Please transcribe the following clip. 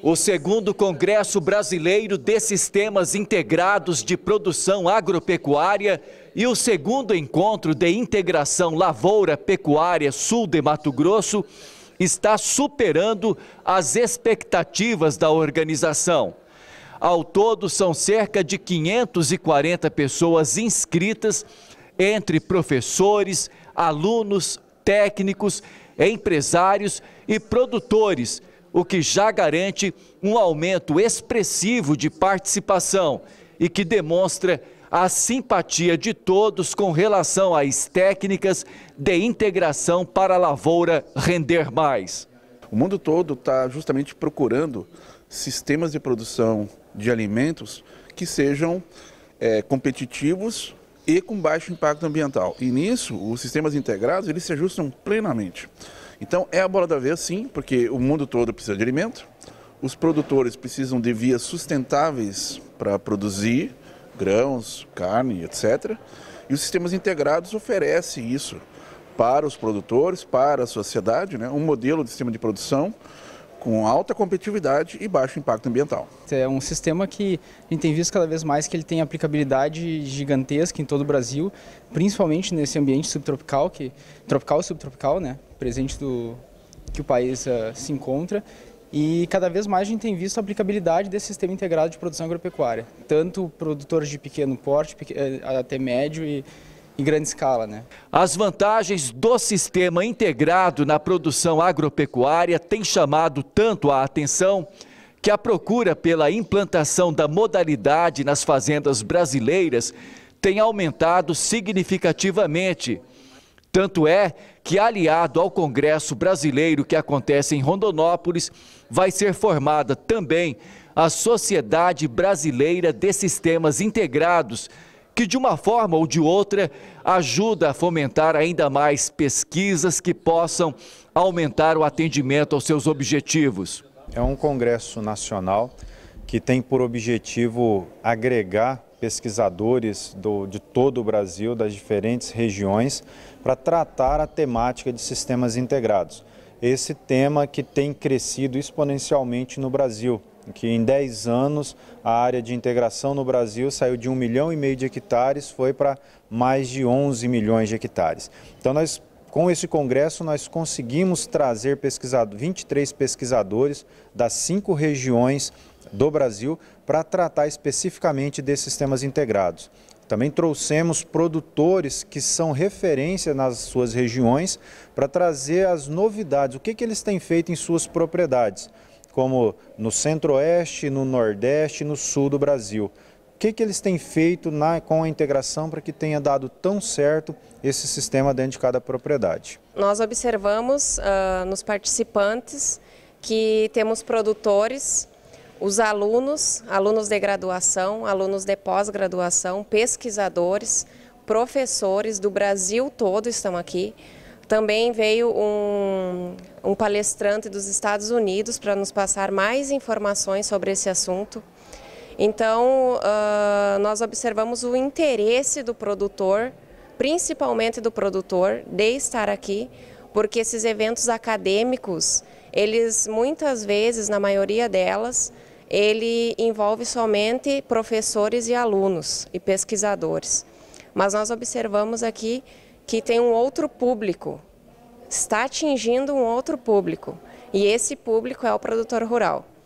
O segundo Congresso Brasileiro de Sistemas Integrados de Produção Agropecuária e o segundo Encontro de Integração Lavoura-Pecuária Sul de Mato Grosso está superando as expectativas da organização. Ao todo, são cerca de 540 pessoas inscritas, entre professores, alunos, técnicos, empresários e produtores o que já garante um aumento expressivo de participação e que demonstra a simpatia de todos com relação às técnicas de integração para a lavoura render mais. O mundo todo está justamente procurando sistemas de produção de alimentos que sejam é, competitivos e com baixo impacto ambiental. E nisso, os sistemas integrados eles se ajustam plenamente. Então é a bola da vez, sim, porque o mundo todo precisa de alimento, os produtores precisam de vias sustentáveis para produzir grãos, carne, etc. E os sistemas integrados oferecem isso para os produtores, para a sociedade, né? um modelo de sistema de produção com alta competitividade e baixo impacto ambiental. É um sistema que a gente tem visto cada vez mais que ele tem aplicabilidade gigantesca em todo o Brasil, principalmente nesse ambiente subtropical, que tropical e subtropical, né? presente do, que o país uh, se encontra. E cada vez mais a gente tem visto a aplicabilidade desse sistema integrado de produção agropecuária, tanto produtores de pequeno porte, eh, até médio e, em grande escala. Né? As vantagens do sistema integrado na produção agropecuária têm chamado tanto a atenção que a procura pela implantação da modalidade nas fazendas brasileiras tem aumentado significativamente. Tanto é que, aliado ao Congresso Brasileiro que acontece em Rondonópolis, vai ser formada também a Sociedade Brasileira de Sistemas Integrados, que de uma forma ou de outra ajuda a fomentar ainda mais pesquisas que possam aumentar o atendimento aos seus objetivos. É um congresso nacional que tem por objetivo agregar pesquisadores do, de todo o Brasil, das diferentes regiões, para tratar a temática de sistemas integrados. Esse tema que tem crescido exponencialmente no Brasil, que em 10 anos a área de integração no Brasil saiu de 1 milhão e meio de hectares, foi para mais de 11 milhões de hectares. Então nós com esse congresso, nós conseguimos trazer pesquisador, 23 pesquisadores das cinco regiões do Brasil para tratar especificamente desses sistemas integrados. Também trouxemos produtores que são referência nas suas regiões para trazer as novidades, o que, que eles têm feito em suas propriedades, como no centro-oeste, no nordeste e no sul do Brasil. O que, que eles têm feito na, com a integração para que tenha dado tão certo esse sistema dentro de cada propriedade? Nós observamos uh, nos participantes que temos produtores os alunos, alunos de graduação, alunos de pós-graduação, pesquisadores, professores do Brasil todo estão aqui. Também veio um, um palestrante dos Estados Unidos para nos passar mais informações sobre esse assunto. Então, uh, nós observamos o interesse do produtor, principalmente do produtor, de estar aqui, porque esses eventos acadêmicos, eles muitas vezes, na maioria delas, ele envolve somente professores e alunos e pesquisadores. Mas nós observamos aqui que tem um outro público, está atingindo um outro público, e esse público é o produtor rural.